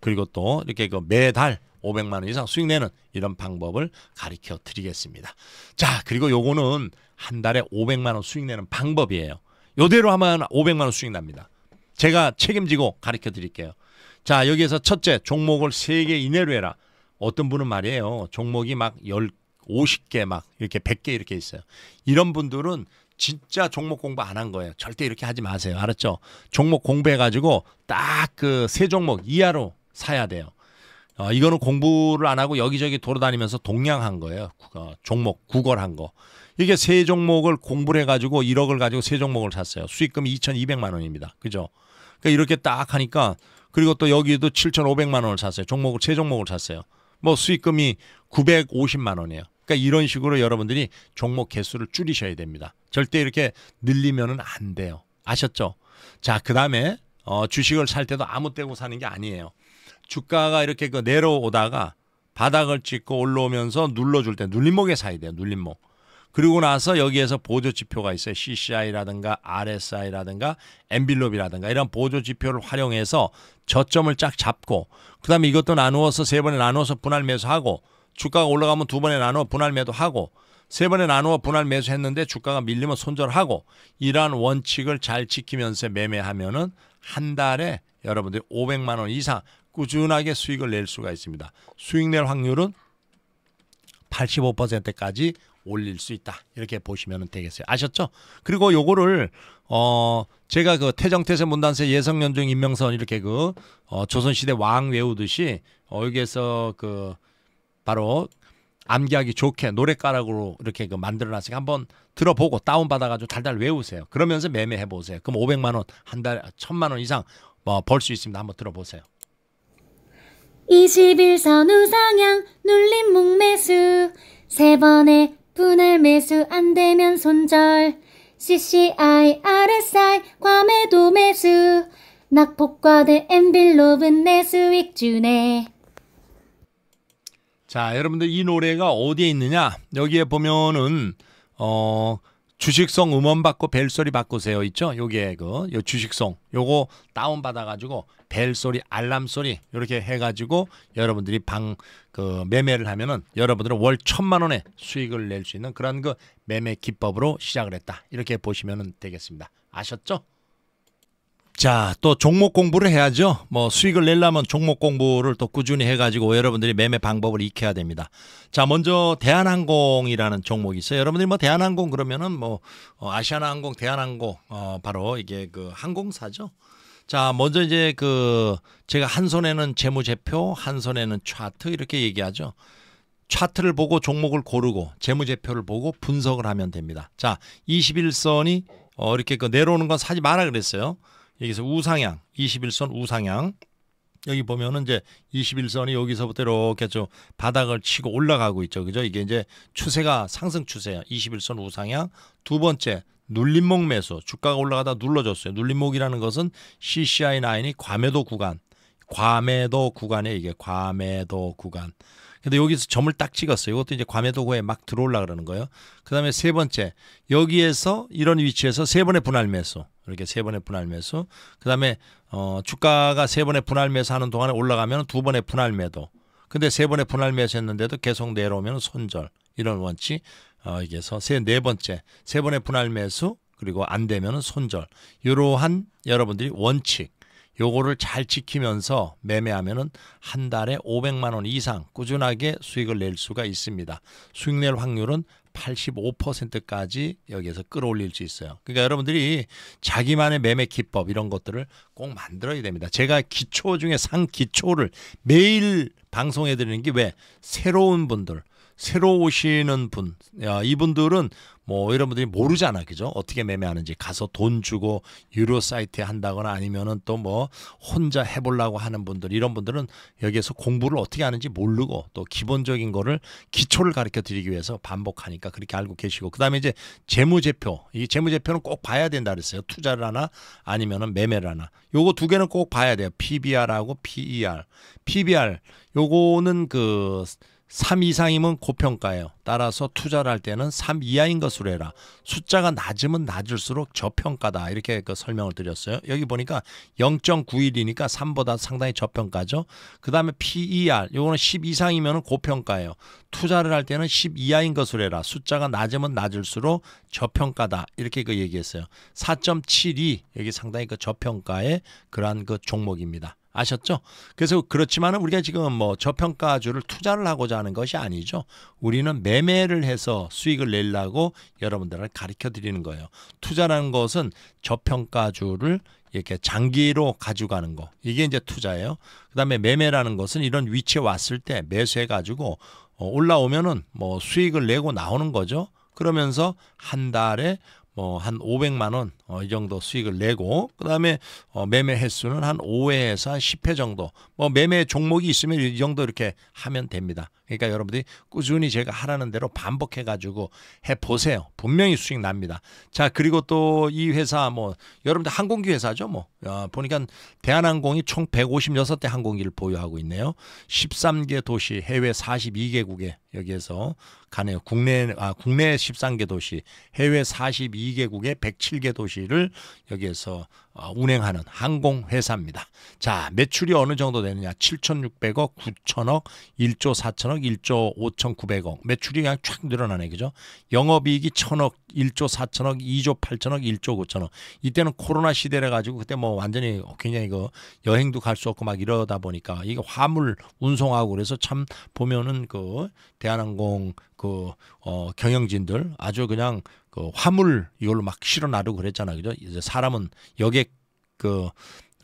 그리고 또 이렇게 그 매달 500만 원 이상 수익 내는 이런 방법을 가르쳐 드리겠습니다. 자, 그리고 요거는 한 달에 500만 원 수익 내는 방법이에요. 요대로 하면 500만 원 수익 납니다. 제가 책임지고 가르쳐 드릴게요. 자, 여기에서 첫째, 종목을 세 개 이내로 해라. 어떤 분은 말이에요. 종목이 막 10, 50개 막 이렇게 100개 이렇게 있어요. 이런 분들은 진짜 종목 공부 안 한 거예요. 절대 이렇게 하지 마세요. 알았죠? 종목 공부해가지고 딱 그 세 종목 이하로 사야 돼요. 어, 이거는 공부를 안 하고 여기저기 돌아다니면서 동양한 거예요. 어, 종목 구걸한 거. 이게 세 종목을 공부를 해가지고 1억을 가지고 세 종목을 샀어요. 수익금이 2,200만 원입니다. 그죠? 그러니까 이렇게 딱 하니까 그리고 또 여기도 7,500만 원을 샀어요. 종목을 세 종목을 샀어요. 뭐 수익금이 950만 원이에요. 그러니까 이런 식으로 여러분들이 종목 개수를 줄이셔야 됩니다. 절대 이렇게 늘리면은 안 돼요. 아셨죠? 자, 그다음에 어, 주식을 살 때도 아무 때고 사는 게 아니에요. 주가가 이렇게 그 내려오다가 바닥을 찍고 올라오면서 눌러줄 때 눌림목에 사야 돼요. 눌림목. 그리고 나서 여기에서 보조 지표가 있어요. CCI라든가 RSI라든가 엔빌롭이라든가 이런 보조 지표를 활용해서 저점을 쫙 잡고 그다음에 이것도 나누어서 세 번에 나누어서 분할 매수하고 주가가 올라가면 두 번에 나누어 분할 매도하고 세 번에 나누어 분할 매수했는데 주가가 밀리면 손절하고 이러한 원칙을 잘 지키면서 매매하면은 한 달에 여러분들이 500만 원 이상 꾸준하게 수익을 낼 수가 있습니다. 수익 낼 확률은 85%까지 올릴 수 있다. 이렇게 보시면 되겠어요. 아셨죠? 그리고 요거를 어 제가 그 태정태세 문단세 예성연중 임명선 이렇게 그어 조선시대 왕 외우듯이 어 여기에서 그 바로 암기하기 좋게 노래가락으로 이렇게 그 만들어놨으니까 한번 들어보고 다운받아가지고 달달 외우세요. 그러면서 매매해 보세요. 그럼 500만 원한 달, 1000만 원 이상 뭐 벌 수 있습니다. 한번 들어보세요. 21선 우상향 눌림 목매수 세 번의 분할 매수 안 되면 손절 CCI, RSI, 과매도 매수 낙폭과대 엔빌롭은 내 수익 주네 자 여러분들 이 노래가 어디에 있느냐 여기에 보면은 어 주식성 음원 받고 벨소리 바꾸세요 있죠? 요게 그요 주식성 요거 다운 받아가지고 벨소리 알람소리 이렇게 해가지고 여러분들이 방 그 매매를 하면은 여러분들은 월 천만 원의 수익을 낼 수 있는 그런 그 매매 기법으로 시작을 했다 이렇게 보시면 되겠습니다 아셨죠? 자, 또 종목 공부를 해야죠. 뭐 수익을 내려면 종목 공부를 또 꾸준히 해가지고 여러분들이 매매 방법을 익혀야 됩니다. 자, 먼저 대한항공이라는 종목이 있어요. 여러분들이 뭐 대한항공 그러면은 뭐 어, 아시아나항공, 대한항공, 어, 바로 이게 그 항공사죠. 자, 먼저 이제 그 제가 한 손에는 재무제표, 한 손에는 차트 이렇게 얘기하죠. 차트를 보고 종목을 고르고 재무제표를 보고 분석을 하면 됩니다. 자, 21선이 어, 이렇게 그 내려오는 건 사지 마라 그랬어요. 여기서 우상향 21선 우상향 여기 보면은 이제 21선이 여기서부터 이렇게 좀 바닥을 치고 올라가고 있죠. 그죠? 이게 이제 추세가 상승 추세야. 21선 우상향. 두 번째 눌림목 매수. 주가가 올라가다 눌러줬어요. 눌림목이라는 것은 CCI9이 과매도 구간. 과매도 구간에 이게 과매도 구간. 근데 여기서 점을 딱 찍었어요. 이것도 이제 과매도구에 막 들어올라 그러는 거예요. 그다음에 세 번째. 여기에서 이런 위치에서 세 번의 분할 매수. 이렇게 세 번의 분할 매수. 그다음에 어 주가가 세 번의 분할 매수 하는 동안에 올라가면 두 번의 분할 매도. 근데 세 번의 분할 매수했는데도 계속 내려오면 손절. 이런 원칙. 어 이게서 세 네 번째 세 번의 분할 매수 그리고 안 되면은 손절. 이러한 여러분들이 원칙 요거를 잘 지키면서 매매하면은 한 달에 500만 원 이상 꾸준하게 수익을 낼 수가 있습니다. 수익 낼 확률은 85%까지 여기에서 끌어올릴 수 있어요. 그러니까 여러분들이 자기만의 매매 기법 이런 것들을 꼭 만들어야 됩니다. 제가 기초 중에 상기초를 매일 방송해 드리는 게 왜 새로운 분들 새로 오시는 분, 야, 이분들은 뭐 여러분들이 모르잖아, 그죠? 어떻게 매매하는지 가서 돈 주고 유료 사이트에 한다거나 아니면은 또 뭐 혼자 해보려고 하는 분들 이런 분들은 여기에서 공부를 어떻게 하는지 모르고 또 기본적인 거를 기초를 가르쳐 드리기 위해서 반복하니까 그렇게 알고 계시고 그다음에 이제 재무제표 이 재무제표는 꼭 봐야 된다 그랬어요 투자를 하나 아니면은 매매를 하나 요거 두 개는 꼭 봐야 돼요 PBR하고 PER PBR 요거는 그3 이상이면 고평가예요. 따라서 투자를 할 때는 3 이하인 것으로 해라. 숫자가 낮으면 낮을수록 저평가다. 이렇게 그 설명을 드렸어요. 여기 보니까 0.91이니까 3보다 상당히 저평가죠. 그 다음에 PER, 이거는10 이상이면 고평가예요. 투자를 할 때는 10 이하인 것으로 해라. 숫자가 낮으면 낮을수록 저평가다. 이렇게 그 얘기했어요. 4.72, 여기 상당히 그 저평가의 그러한 그 종목입니다. 아셨죠? 그래서 그렇지만은 우리가 지금 뭐 저평가주를 투자를 하고자 하는 것이 아니죠. 우리는 매매를 해서 수익을 내려고 여러분들을 가르쳐 드리는 거예요. 투자라는 것은 저평가주를 이렇게 장기로 가져가는 거. 이게 이제 투자예요. 그다음에 매매라는 것은 이런 위치에 왔을 때 매수해 가지고 어, 올라오면은 뭐 수익을 내고 나오는 거죠. 그러면서 한 달에 뭐한 어, 500만 원이 어, 정도 수익을 내고 그다음에 어, 매매 횟수는 한 5회에서 한 10회 정도 뭐 매매 종목이 있으면 이 정도 이렇게 하면 됩니다. 그러니까 여러분들이 꾸준히 제가 하라는 대로 반복해 가지고 해 보세요. 분명히 수익 납니다. 자 그리고 또 이 회사 뭐 여러분들 항공기 회사죠 뭐 아, 보니까 대한항공이 총 156대 항공기를 보유하고 있네요. 13개 도시 해외 42개국에 여기에서 가네요. 국내 아 국내 13개 도시 해외 42개국에 107개 도시를 여기에서 아, 운행하는 항공회사입니다. 자, 매출이 어느 정도 되느냐? 7,600억, 9,000억, 1조 4 0 0 0억 1조 5,900억. 매출이 그냥 촥 늘어나네, 그죠? 영업이익이 1,000억, 1조 4 0 0 0억 2조 8 0 0 0억 1조 9 0억 이때는 코로나 시대라 가지고 그때 뭐 완전히 굉장히 그 여행도 갈 수 없고 막 이러다 보니까 이게 화물 운송하고 그래서 참 보면은 그 대한항공 그 어, 경영진들 아주 그냥 그 화물 이걸로 막 실어 나르고 그랬잖아요. 그죠? 이제 사람은 여객 그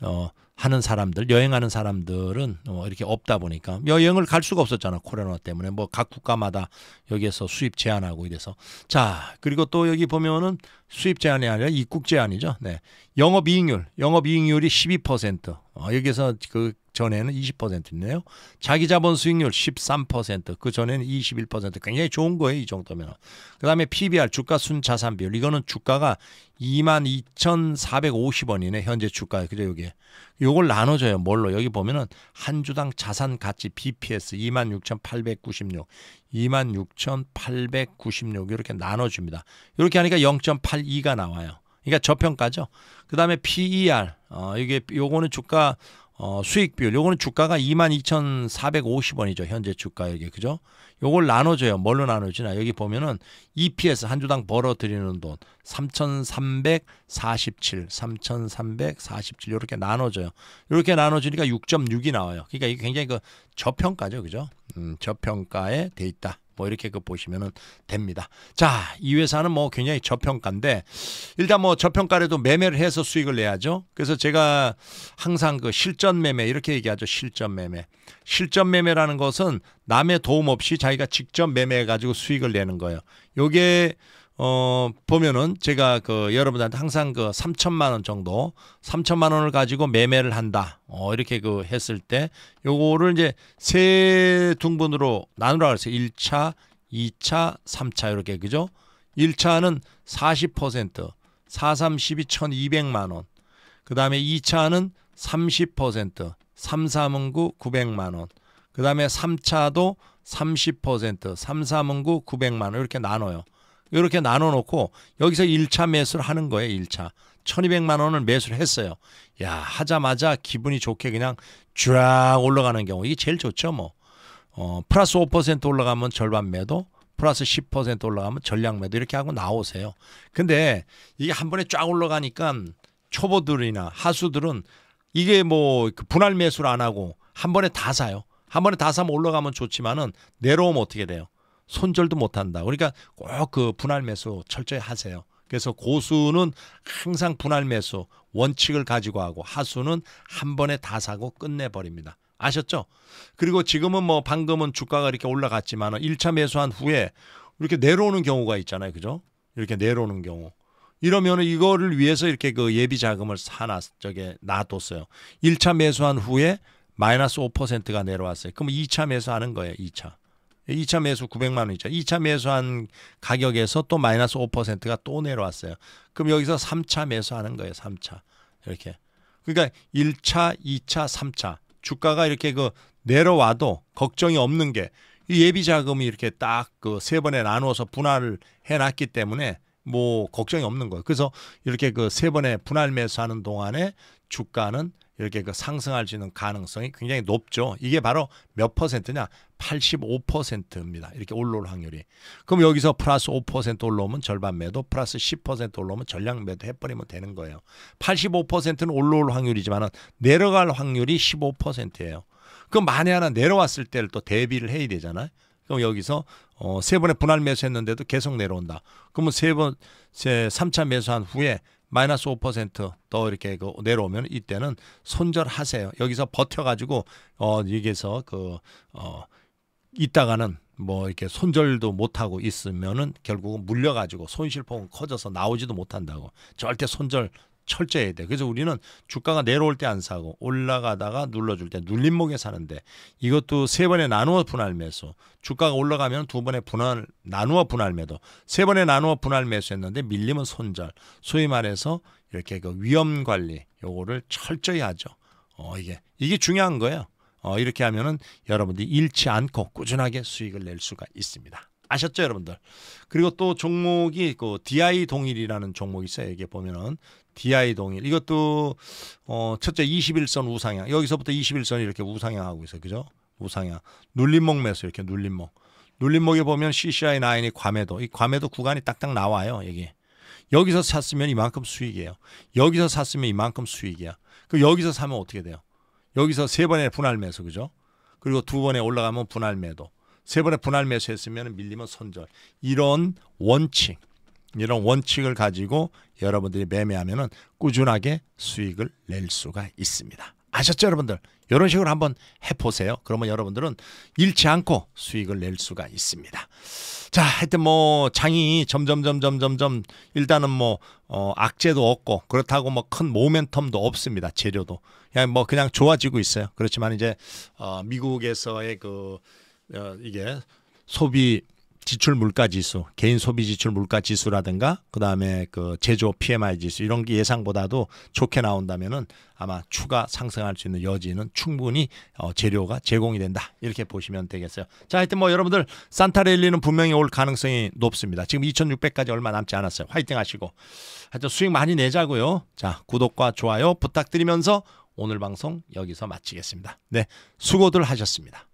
어, 하는 사람들, 여행하는 사람들은 어, 이렇게 없다 보니까 여행을 갈 수가 없었잖아. 코로나 때문에 뭐 각 국가마다 여기에서 수입 제한하고 이래서. 자, 그리고 또 여기 보면은 수입 제한이 아니라 입국 제한이죠. 네. 영업 이익률, 영업 이익률이 12%. 어, 여기서 그 전에는 20%네요. 자기 자본 수익률 13%, 그 전에는 21%. 굉장히 좋은 거예요, 이 정도면. 그다음에 PBR 주가 순자산 비율. 이거는 주가가 22,450원이네, 현재 주가에. 그죠, 여기에. 요걸 나눠 줘요. 뭘로? 여기 보면은 한 주당 자산 가치 BPS 26,896, 26,896 이렇게 나눠 줍니다. 이렇게 하니까 0.82가 나와요. 그러니까 저평가죠. 그다음에 PER 어 이게 요거는 주가 어, 수익 비율 요거는 주가가 22,450원이죠. 현재 주가에게 그죠? 요걸 나눠 줘요. 뭘로 나눠 주나? 여기 보면은 EPS 한 주당 벌어 들이는 돈 3,347, 3,347 요렇게 나눠 줘요. 요렇게 나눠 주니까 6.6이 나와요. 그니까 이게 굉장히 그 저평가죠. 그죠? 음, 저평가에 돼 있다. 뭐 이렇게 그 보시면은 됩니다. 자, 이 회사는 뭐 굉장히 저평가인데 일단 뭐 저평가라도 매매를 해서 수익을 내야죠. 그래서 제가 항상 그 실전 매매 이렇게 얘기하죠. 실전 매매. 실전 매매라는 것은 남의 도움 없이 자기가 직접 매매해 가지고 수익을 내는 거예요. 요게 어 보면은 제가 그 여러분들한테 항상 그 3천만 원 정도 3천만 원을 가지고 매매를 한다. 어 이렇게 그 했을 때 요거를 이제 세등분으로 나누라 그랬어요. 1차, 2차, 3차 이렇게 그죠? 1차는 40% 4, 3, 12, 1200만 원. 그다음에 2차는 30% 3, 3은 9 900만 원. 그다음에 3차도 30% 3, 3은 9 900만 원 이렇게 나눠요. 이렇게 나눠 놓고 여기서 1차 매수를 하는 거예요. 1차. 1200만 원을 매수를 했어요. 야, 하자마자 기분이 좋게 그냥 쫙 올라가는 경우 이게 제일 좋죠, 뭐. 어, 플러스 5% 올라가면 절반 매도, 플러스 10% 올라가면 전량 매도 이렇게 하고 나오세요. 근데 이게 한 번에 쫙 올라가니까 초보들이나 하수들은 이게 뭐 그 분할 매수를 안 하고 한 번에 다 사요. 한 번에 다 사면 올라가면 좋지만은 내려오면 어떻게 돼요? 손절도 못한다. 그러니까 꼭 그 분할 매수 철저히 하세요. 그래서 고수는 항상 분할 매수 원칙을 가지고 하고 하수는 한 번에 다 사고 끝내버립니다. 아셨죠? 그리고 지금은 뭐 방금은 주가가 이렇게 올라갔지만 1차 매수한 후에 이렇게 내려오는 경우가 있잖아요. 그죠? 이렇게 내려오는 경우. 이러면 이거를 위해서 이렇게 그 예비 자금을 사놨, 저게 놔뒀어요. 1차 매수한 후에 마이너스 5%가 내려왔어요. 그럼 2차 매수하는 거예요. 2차. 2차 매수 900만 원이죠. 2차 매수한 가격에서 또 마이너스 5%가 또 내려왔어요. 그럼 여기서 3차 매수하는 거예요. 3차. 이렇게. 그러니까 1차, 2차, 3차. 주가가 이렇게 그 내려와도 걱정이 없는 게이 예비 자금이 이렇게 딱 그 세 번에 나누어서 분할을 해 놨기 때문에 뭐 걱정이 없는 거예요. 그래서 이렇게 그 세 번에 분할 매수하는 동안에 주가는 이렇게 그 상승할 수 있는 가능성이 굉장히 높죠. 이게 바로 몇 퍼센트냐? 85%입니다. 이렇게 올라올 확률이. 그럼 여기서 플러스 5% 올라오면 절반 매도, 플러스 10% 올라오면 전량 매도 해버리면 되는 거예요. 85%는 올라올 확률이지만 내려갈 확률이 15%예요. 그럼 만에 하나 내려왔을 때를 또 대비를 해야 되잖아요. 그럼 여기서 어, 세 번의 분할 매수했는데도 계속 내려온다. 그러면 세 번, 세 3차 매수한 후에 마이너스 5%더 이렇게 그 내려오면 이때는 손절하세요. 여기서 버텨가지고 어 여기서 그어 있다가는 뭐 이렇게 손절도 못하고 있으면은 결국은 물려가지고 손실폭은 커져서 나오지도 못한다고 절대 손절 철저해야 돼. 그래서 우리는 주가가 내려올 때 안 사고 올라가다가 눌러줄 때 눌림목에 사는데 이것도 세 번에 나누어 분할 매수. 주가가 올라가면 두 번에 분할 나누어 분할 매도. 세 번에 나누어 분할 매수했는데 밀리면 손절. 소위 말해서 이렇게 그 위험 관리 요거를 철저히 하죠. 어 이게 이게 중요한 거예요. 어 이렇게 하면은 여러분들이 잃지 않고 꾸준하게 수익을 낼 수가 있습니다. 아셨죠 여러분들 그리고 또 종목이 그 DI 동일이라는 종목이 있어요 이게 보면은 디아이 동일. 이것도 어 첫째 21선 우상향. 여기서부터 21선이 이렇게 우상향하고 있어 그죠? 우상향. 눌림목 매수 이렇게 눌림목. 눌림목에 보면 CCI 라인이 과매도. 이 과매도 구간이 딱딱 나와요. 여기. 여기서 샀으면 이만큼 수익이에요. 여기서 샀으면 이만큼 수익이야. 그 여기서 사면 어떻게 돼요? 여기서 세 번의 분할 매수 그죠? 그리고 두 번에 올라가면 분할 매도. 세 번의 분할 매수했으면 밀리면 손절. 이런 원칙. 이런 원칙을 가지고 여러분들이 매매하면은 꾸준하게 수익을 낼 수가 있습니다. 아셨죠, 여러분들? 이런 식으로 한번 해보세요. 그러면 여러분들은 잃지 않고 수익을 낼 수가 있습니다. 자, 하여튼 뭐 장이 점점 점점 점점 일단은 뭐 어, 악재도 없고 그렇다고 뭐 큰 모멘텀도 없습니다. 재료도 그냥 뭐 그냥 좋아지고 있어요. 그렇지만 이제 어, 미국에서의 그 어, 이게 소비 지출 물가 지수, 개인 소비 지출 물가 지수라든가 그다음에 그 제조 PMI 지수 이런 게 예상보다도 좋게 나온다면은 아마 추가 상승할 수 있는 여지는 충분히 어, 재료가 제공이 된다. 이렇게 보시면 되겠어요. 자, 하여튼 뭐 여러분들 산타랠리는 분명히 올 가능성이 높습니다. 지금 2600까지 얼마 남지 않았어요. 화이팅 하시고. 하여튼 수익 많이 내자고요. 자, 구독과 좋아요 부탁드리면서 오늘 방송 여기서 마치겠습니다. 네. 수고들 하셨습니다.